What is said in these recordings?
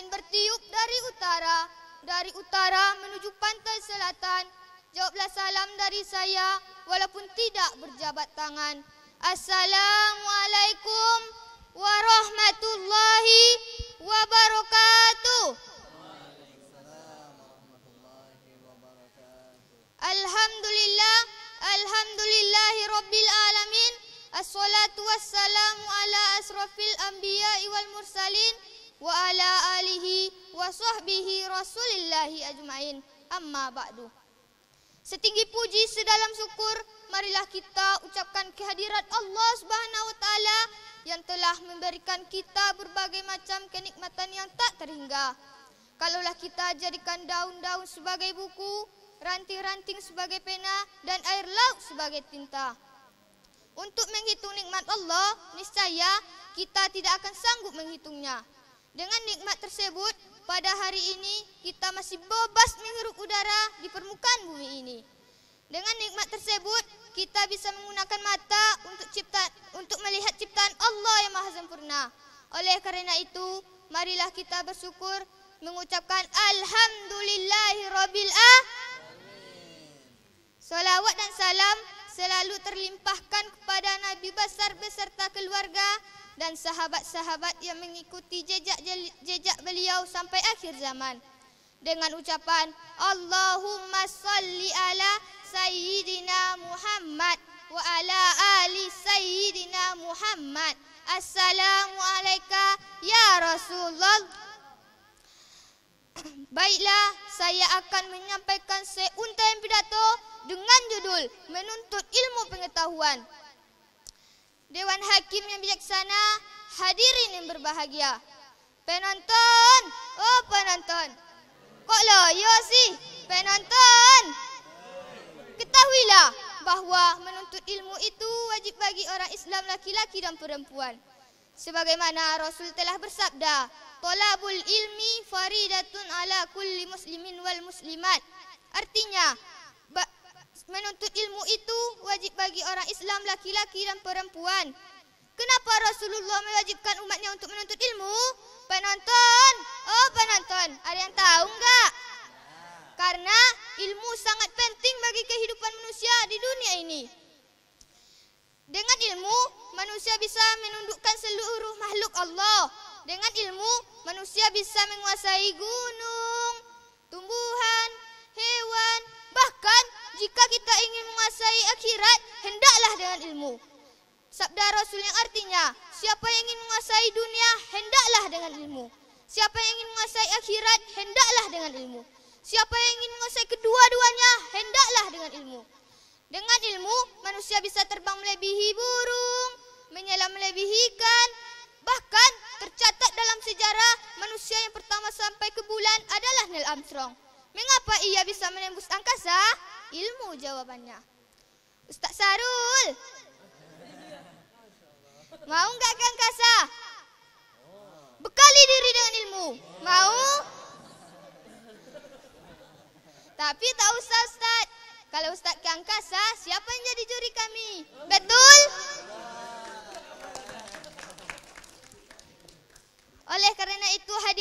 angin bertiup dari utara, dari utara menuju pantai selatan. Jawablah salam dari saya walaupun tidak berjabat tangan. Assalamualaikum warahmatullahi wabarakatuh. Alhamdulillah, alhamdulillahirabbil alamin. Assalatu wassalam wa ala alihi wa sahbihi rasulillahi ajma'in amma ba'du. Setinggi puji, sedalam syukur, marilah kita ucapkan kehadirat Allah Subhanahu wa taala yang telah memberikan kita berbagai macam kenikmatan yang tak terhingga. Kalaulah kita jadikan daun-daun sebagai buku, ranting-ranting sebagai pena dan air laut sebagai tinta. Untuk menghitung nikmat Allah, niscaya kita tidak akan sanggup menghitungnya. Dengan nikmat tersebut, pada hari ini kita masih bebas menghirup udara di permukaan bumi ini. Dengan nikmat tersebut, kita bisa menggunakan mata untuk cipta untuk melihat ciptaan Allah yang Maha Sempurna. Oleh kerana itu, marilah kita bersyukur mengucapkan alhamdulillahirabbil alamin. Salawat dan salam selalu terlimpahkan kepada Nabi Besar beserta keluarga dan sahabat-sahabat yang mengikuti jejak-jejak beliau sampai akhir zaman. Dengan ucapan, Allahumma salli ala Sayyidina Muhammad wa ala ali Sayyidina Muhammad. Assalamualaikum ya Rasulullah. Baiklah, saya akan menyampaikan seuntai yang pidato dengan judul Menuntut Ilmu Pengetahuan. Dewan Hakim yang bijaksana, hadirin yang berbahagia. Penonton, oh penonton. Kok lo, yo si penonton. Ketahuilah bahawa menuntut ilmu itu wajib bagi orang Islam laki-laki dan perempuan. Sebagaimana Rasul telah bersabda, "Talabul ilmi faridatun ala kulli muslimin wal muslimat." Artinya, menuntut ilmu itu wajib bagi orang Islam laki-laki dan perempuan. Kenapa Rasulullah mewajibkan umatnya untuk menuntut ilmu? Penonton, oh penonton, ada yang tahu enggak? Karena ilmu sangat penting bagi kehidupan manusia di dunia ini. Dengan ilmu, manusia bisa menundukkan seluruh makhluk Allah. Dengan ilmu, manusia bisa menguasai gunung, tumbuhan, hewan. Bahkan, jika kita ingin menguasai akhirat, hendaklah dengan ilmu. Sabda Rasul yang artinya, siapa yang ingin menguasai dunia, hendaklah dengan ilmu. Siapa yang ingin menguasai akhirat, hendaklah dengan ilmu. Siapa yang ingin menguasai kedua-duanya, hendaklah dengan ilmu. Dengan ilmu, manusia bisa terbang melebihi burung menyelam kan, bahkan tercatat dalam sejarah manusia yang pertama sampai ke bulan adalah Neil Armstrong. Mengapa ia bisa menembus angkasa? Ilmu jawabannya. Ustaz Sarul. Mau enggak ke angkasa? Bekali diri dengan ilmu. Mau? Tapi tak usah Ustaz. Kalau Ustaz ke angkasa, siapa yang jadi juri kami? Betul.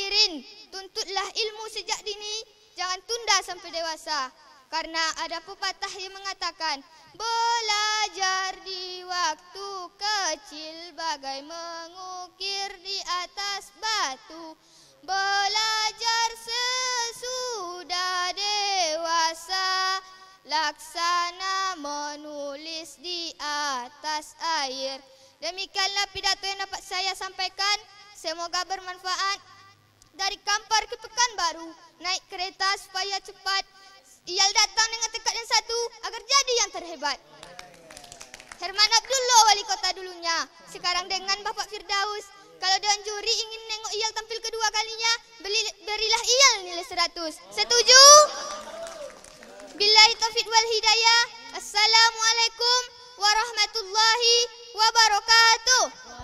Hadirin, tuntutlah ilmu sejak dini, jangan tunda sampai dewasa. Karena ada pepatah yang mengatakan, belajar di waktu kecil bagai mengukir di atas batu. Belajar sesudah dewasa, laksana menulis di atas air. Demikianlah pidato yang dapat saya sampaikan. Semoga bermanfaat dihampar ke baru Naik kereta supaya cepat. Ia datang dengan tekad yang satu agar jadi yang terhebat. Herman Abdullah wali kota dulunya. Sekarang dengan Bapak Firdaus. Kalau Dewan Juri ingin nengok Iyal tampil kedua kalinya, berilah Iyal nilai seratus Setuju? Bila Taufiq wal Hidayah, Assalamualaikum warahmatullahi wabarakatuh.